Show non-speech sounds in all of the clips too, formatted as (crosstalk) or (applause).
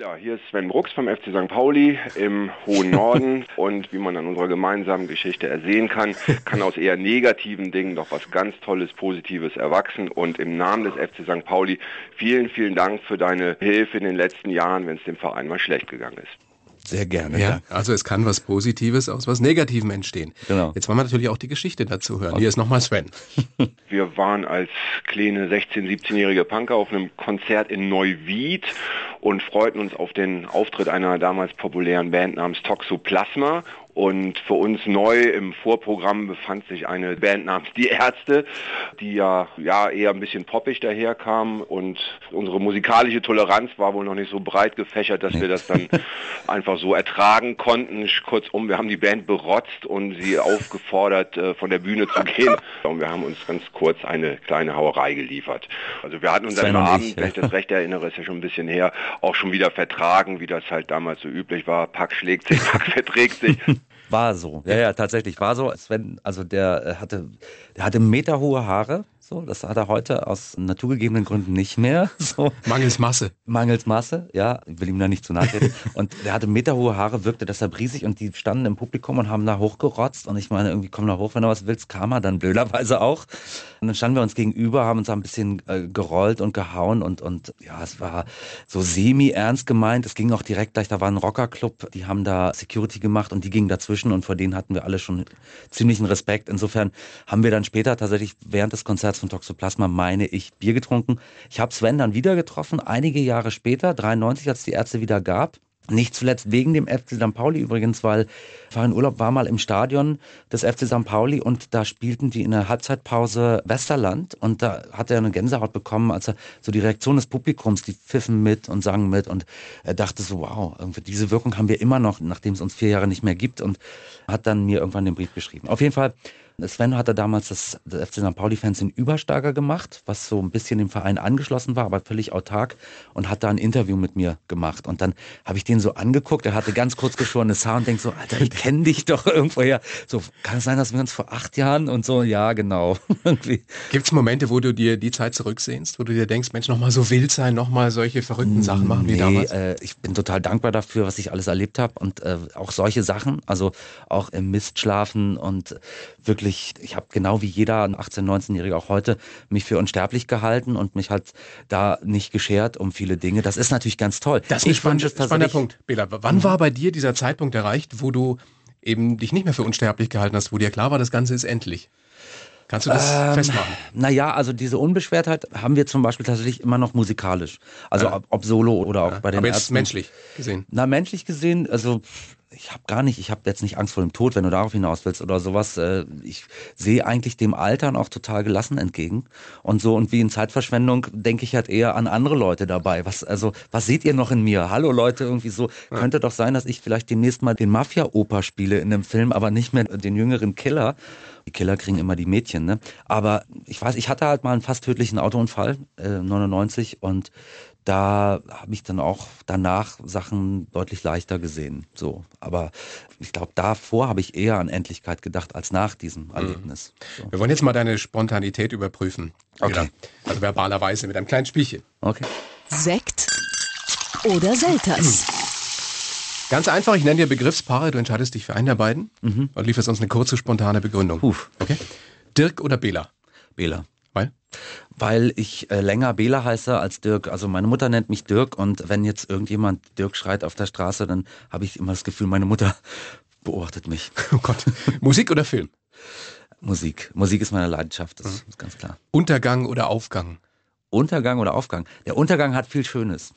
Ja, hier ist Sven Brucks vom FC St. Pauli im hohen (laughs) Norden und wie man an unserer gemeinsamen Geschichte ersehen kann, kann aus eher negativen Dingen doch was ganz Tolles, Positives erwachsen und im Namen des FC St. Pauli vielen, vielen Dank für deine Hilfe in den letzten Jahren, wenn es dem Verein mal schlecht gegangen ist. Sehr gerne. Ja, also es kann was Positives aus was Negativem entstehen. Genau. Jetzt wollen wir natürlich auch die Geschichte dazu hören. Hier ist nochmal Sven. (laughs) Wir waren als kleine 16-, 17-jährige Punker auf einem Konzert in Neuwied und freuten uns auf den Auftritt einer damals populären Band namens Toxoplasma und für uns neu im Vorprogramm befand sich eine Band namens Die Ärzte, die ja, ja eher ein bisschen poppig daherkam. Und unsere musikalische Toleranz war wohl noch nicht so breit gefächert, dass wir das dann (laughs) einfach so ertragen konnten. Kurzum, wir haben die Band berotzt und sie aufgefordert, äh, von der Bühne zu gehen. (laughs) Und wir haben uns ganz kurz eine kleine Hauerei geliefert. Also wir hatten uns am Abend, wenn ich das recht erinnere, ist ja schon ein bisschen her, auch schon wieder vertragen, wie das halt damals so üblich war. Pack schlägt sich, (laughs) Pack verträgt sich. War so. Ja, ja, tatsächlich war so. Sven, also der äh, hatte, der hatte meterhohe Haare. So, das hat er heute aus naturgegebenen Gründen nicht mehr. (laughs) So. Mangels Masse. Mangels Masse, ja. Ich will ihm da nicht zu nachreden. und er hatte meterhohe Haare, wirkte deshalb riesig und die standen im Publikum und haben da hochgerotzt. Und ich meine, irgendwie komm da hoch, wenn du was willst, kam er dann blöderweise auch. Und dann standen wir uns gegenüber, haben uns ein bisschen äh, gerollt und gehauen und, und ja, es war so semi-ernst gemeint. Es ging auch direkt gleich, da war ein Rockerclub, die haben da Security gemacht und die gingen dazwischen und vor denen hatten wir alle schon ziemlichen Respekt. Insofern haben wir dann später tatsächlich während des Konzerts von Toxoplasma, meine ich, Bier getrunken. Ich habe Sven dann wieder getroffen, einige Jahre später, 93, als die Ärzte wieder gab. Nicht zuletzt wegen dem FC St. Pauli übrigens, weil ich war in Urlaub, war mal im Stadion des FC St. Pauli und da spielten die in der Halbzeitpause Westerland und da hat er eine Gänsehaut bekommen, als er so die Reaktion des Publikums, die pfiffen mit und sangen mit und er dachte so, wow, irgendwie diese Wirkung haben wir immer noch, nachdem es uns vier Jahre nicht mehr gibt und hat dann mir irgendwann den Brief geschrieben. Auf jeden Fall Sven hatte damals das, das FC St. Pauli-Fans in Übersteiger gemacht, was so ein bisschen dem Verein angeschlossen war, aber völlig autark und hat da ein Interview mit mir gemacht. Und dann habe ich den so angeguckt, er hatte ganz kurz geschorenes Haar und denkt so, Alter, ich kenne dich doch irgendwoher. So, kann es sein, dass wir uns vor acht Jahren und so, ja, genau. (laughs) Gibt es Momente, wo du dir die Zeit zurücksehnst, wo du dir denkst, Mensch, nochmal so wild sein, nochmal solche verrückten Sachen machen nee, wie damals? Äh, ich bin total dankbar dafür, was ich alles erlebt habe und äh, auch solche Sachen, also auch im Mist schlafen und wirklich wirklich, ich habe genau wie jeder 18-, 19-Jährige auch heute mich für unsterblich gehalten und mich halt da nicht geschert um viele Dinge. Das ist natürlich ganz toll. Das ist ein spannender Punkt, Bela. Wann mhm. war bei dir dieser Zeitpunkt erreicht, wo du eben dich nicht mehr für unsterblich gehalten hast, wo dir klar war, das Ganze ist endlich? Kannst du das ähm, festmachen? Naja, also diese Unbeschwertheit haben wir zum Beispiel tatsächlich immer noch musikalisch. Also ja. ob, ob, solo oder auch ja. bei den Aber jetzt Ärzten. menschlich gesehen. Na, menschlich gesehen, also ich habe gar nicht, ich habe jetzt nicht Angst vor dem Tod, wenn du darauf hinaus willst oder sowas. Äh, ich sehe eigentlich dem Altern auch total gelassen entgegen. Und so und wie in Zeitverschwendung denke ich halt eher an andere Leute dabei. Was, also, was seht ihr noch in mir? Hallo Leute, irgendwie so. Ja. Könnte doch sein, dass ich vielleicht demnächst mal den Mafia-Oper spiele in einem Film, aber nicht mehr den jüngeren Killer. Die Killer kriegen immer die Mädchen, ne? Aber ich weiß, ich hatte halt mal einen fast tödlichen Autounfall, äh, 99, und da habe ich dann auch danach Sachen deutlich leichter gesehen. So, aber ich glaube, davor habe ich eher an Endlichkeit gedacht als nach diesem mhm. Erlebnis. So. Wir wollen jetzt mal deine Spontanität überprüfen. Okay. Genau. Also verbalerweise mit einem kleinen Spielchen. Okay. Sekt oder Selters? Ganz einfach, ich nenne dir Begriffspaare, du entscheidest dich für einen der beiden mhm. und lieferst uns eine kurze, spontane Begründung. Puh. Okay. Dirk oder Bela? Bela. Weil? Weil ich äh, länger Bela heiße als Dirk. Also meine Mutter nennt mich Dirk und wenn jetzt irgendjemand Dirk schreit auf der Straße, dann habe ich immer das Gefühl, meine Mutter (laughs) beobachtet mich. Oh Gott. Musik oder Film? Musik. Musik ist meine Leidenschaft, das mhm. ist ganz klar. Untergang oder Aufgang? Untergang oder Aufgang? Der Untergang hat viel Schönes.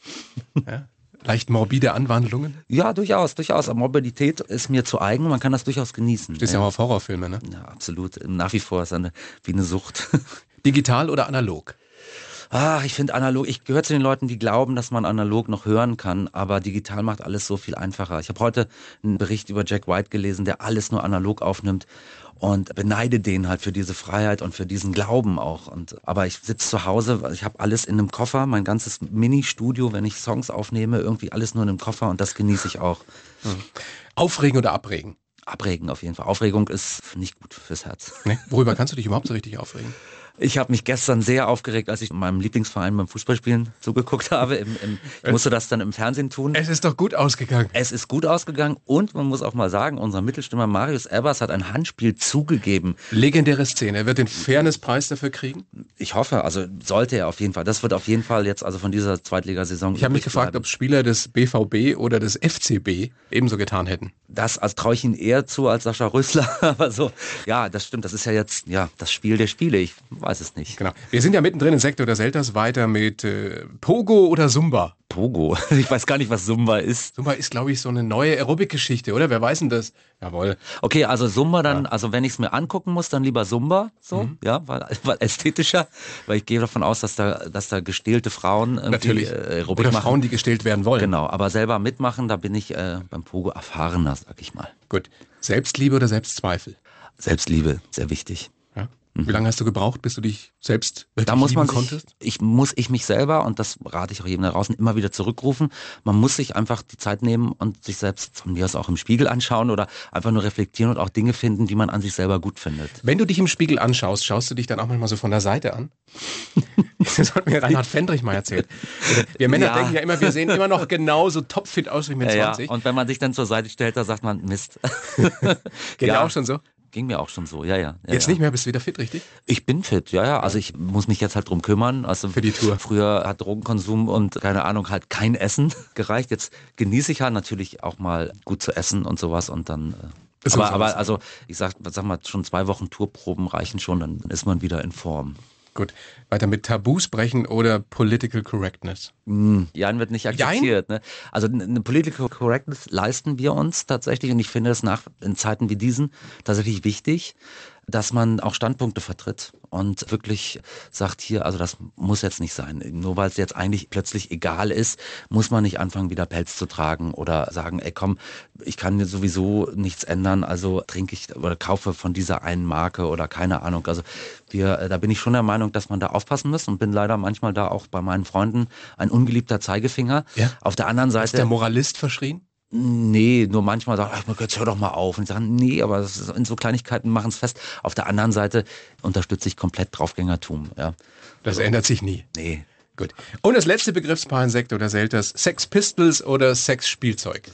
(laughs) Ja? Leicht morbide Anwandlungen? Ja, durchaus, durchaus. Aber Morbidität ist mir zu eigen, man kann das durchaus genießen. Stehst ja auch auf Horrorfilme, ne? Ja, absolut. Nach wie vor ist eine, wie eine Sucht. (laughs) Digital oder analog? Ach, ich finde analog, ich gehöre zu den Leuten, die glauben, dass man analog noch hören kann, aber digital macht alles so viel einfacher. Ich habe heute einen Bericht über Jack White gelesen, der alles nur analog aufnimmt und beneide den halt für diese Freiheit und für diesen Glauben auch. Und, aber ich sitze zu Hause, ich habe alles in einem Koffer, mein ganzes Mini-Studio, wenn ich Songs aufnehme, irgendwie alles nur in einem Koffer und das genieße ich auch. Mhm. Aufregen oder abregen? Abregen auf jeden Fall. Aufregung ist nicht gut fürs Herz. Nee. Worüber kannst du dich überhaupt so richtig aufregen? Ich habe mich gestern sehr aufgeregt, als ich meinem Lieblingsverein beim Fußballspielen zugeguckt habe. Im, im, ich musste das dann im Fernsehen tun. Es ist doch gut ausgegangen. Es ist gut ausgegangen und man muss auch mal sagen, unser Mittelstimmer Marius Ebers hat ein Handspiel zugegeben. Legendäre Szene. Er wird den Fairnesspreis dafür kriegen? Ich hoffe, also sollte er auf jeden Fall. Das wird auf jeden Fall jetzt also von dieser Zweitligasaison. Ich habe mich gefragt, ob Spieler des BVB oder des FCB ebenso getan hätten. Das also, traue ich ihnen eher zu als Sascha Rösler. (laughs) Aber so, ja, das stimmt. Das ist ja jetzt ja, das Spiel der Spiele. Ich weiß es nicht. Genau. Wir sind ja mittendrin im Sektor der Seltas weiter mit äh, Pogo oder Zumba. Pogo. (laughs) Ich weiß gar nicht, was Zumba ist. Zumba ist, glaube ich, so eine neue Aerobic-Geschichte, oder? Wer weiß denn das? Jawohl. Okay, also Zumba dann, ja. also wenn ich es mir angucken muss, dann lieber Zumba, so, mhm. ja, weil, (laughs) weil, ästhetischer, weil ich gehe davon aus, dass da, dass da gestählte Frauen Natürlich. Äh, Aerobic oder machen. Frauen, die gestählt werden wollen. Genau, aber selber mitmachen, da bin ich äh, beim Pogo erfahrener, sag ich mal. Gut. Selbstliebe oder Selbstzweifel? Selbstliebe, sehr wichtig. Wie mhm. lange hast du gebraucht, bis du dich selbst da muss man sich, konntest? Ich muss ich mich selber, und das rate ich auch jedem da draußen, immer wieder zurückrufen. Man muss sich einfach die Zeit nehmen und sich selbst von mir aus auch im Spiegel anschauen oder einfach nur reflektieren und auch Dinge finden, die man an sich selber gut findet. Wenn du dich im Spiegel anschaust, schaust du dich dann auch manchmal so von der Seite an? (laughs) das hat mir Reinhard Fendrich mal erzählt. Wir Männer ja. denken ja immer, wir sehen immer noch genauso topfit aus wie mit 20. Ja. Und wenn man sich dann zur Seite stellt, da sagt man, Mist. (laughs) Geht ja auch schon so? Ging mir auch schon so, ja, ja. ja jetzt ja. nicht mehr, bist du wieder fit, richtig? Ich bin fit, ja, ja. Also ich muss mich jetzt halt drum kümmern. Also Für die Tour. Früher hat Drogenkonsum und keine Ahnung, halt kein Essen (laughs) gereicht. Jetzt genieße ich halt natürlich auch mal gut zu essen und sowas und dann. Äh, aber, aber also ich sag, sag mal, schon zwei Wochen Tourproben reichen schon, dann ist man wieder in Form. Gut, weiter mit Tabus brechen oder Political Correctness. Mm. Jein wird nicht akzeptiert. Ne? Also eine Political Correctness leisten wir uns tatsächlich und ich finde das nach, in Zeiten wie diesen tatsächlich wichtig dass man auch Standpunkte vertritt und wirklich sagt hier, also das muss jetzt nicht sein. Nur weil es jetzt eigentlich plötzlich egal ist, muss man nicht anfangen, wieder Pelz zu tragen oder sagen, ey komm, ich kann mir sowieso nichts ändern, also trinke ich oder kaufe von dieser einen Marke oder keine Ahnung. Also wir, äh, da bin ich schon der Meinung, dass man da aufpassen muss und bin leider manchmal da auch bei meinen Freunden ein ungeliebter Zeigefinger. Ja. Auf der anderen Seite. Ist der Moralist verschrien? Nee, nur manchmal sagen, ach mein Gott, hör doch mal auf. Und sagen, nee, aber in so Kleinigkeiten machen es fest. Auf der anderen Seite unterstütze ich komplett Draufgängertum. Ja. Das also, ändert sich nie. Nee. Gut. Und das letzte Begriffspaar in Sekt oder Selters, Sex Pistols oder Sexspielzeug. Spielzeug.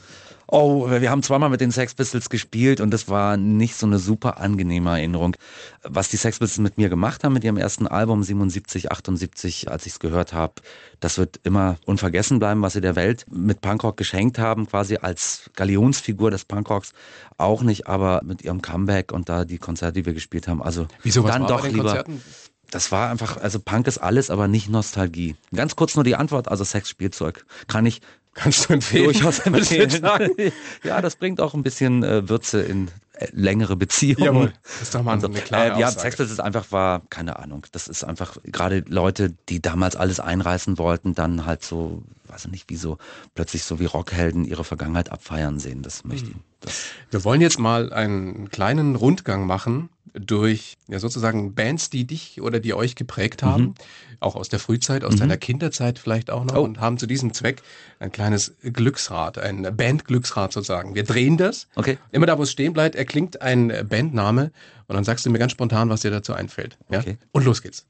Oh, wir haben zweimal mit den Sex Pistols gespielt und das war nicht so eine super angenehme Erinnerung. Was die Sex Pistols mit mir gemacht haben mit ihrem ersten Album 77, 78, als ich es gehört habe, das wird immer unvergessen bleiben, was sie der Welt mit Punkrock geschenkt haben, quasi als Galionsfigur des Punkrocks auch nicht, aber mit ihrem Comeback und da die Konzerte, die wir gespielt haben. Also Wieso, dann doch lieber. Konzerten? das war einfach, also Punk ist alles, aber nicht Nostalgie. Ganz kurz nur die Antwort, also Sexspielzeug. Kann ich Kannst du empfehlen? Durchaus (laughs) empfehlen. (laughs) ja, das bringt auch ein bisschen äh, Würze in äh, längere Beziehungen. Jawohl, das ist doch mal so also, eine klare äh, Ja, Sex ist einfach war, keine Ahnung, das ist einfach gerade Leute, die damals alles einreißen wollten, dann halt so weiß nicht, wie so plötzlich so wie Rockhelden ihre Vergangenheit abfeiern sehen. Das möchte hm. ich. Das Wir wollen jetzt mal einen kleinen Rundgang machen durch ja sozusagen Bands, die dich oder die euch geprägt haben, mhm. auch aus der Frühzeit, aus mhm. deiner Kinderzeit vielleicht auch noch oh. und haben zu diesem Zweck ein kleines Glücksrad, ein Bandglücksrad sozusagen. Wir drehen das. Okay. Immer da, wo es stehen bleibt, erklingt ein Bandname und dann sagst du mir ganz spontan, was dir dazu einfällt. Ja? Okay. Und los geht's.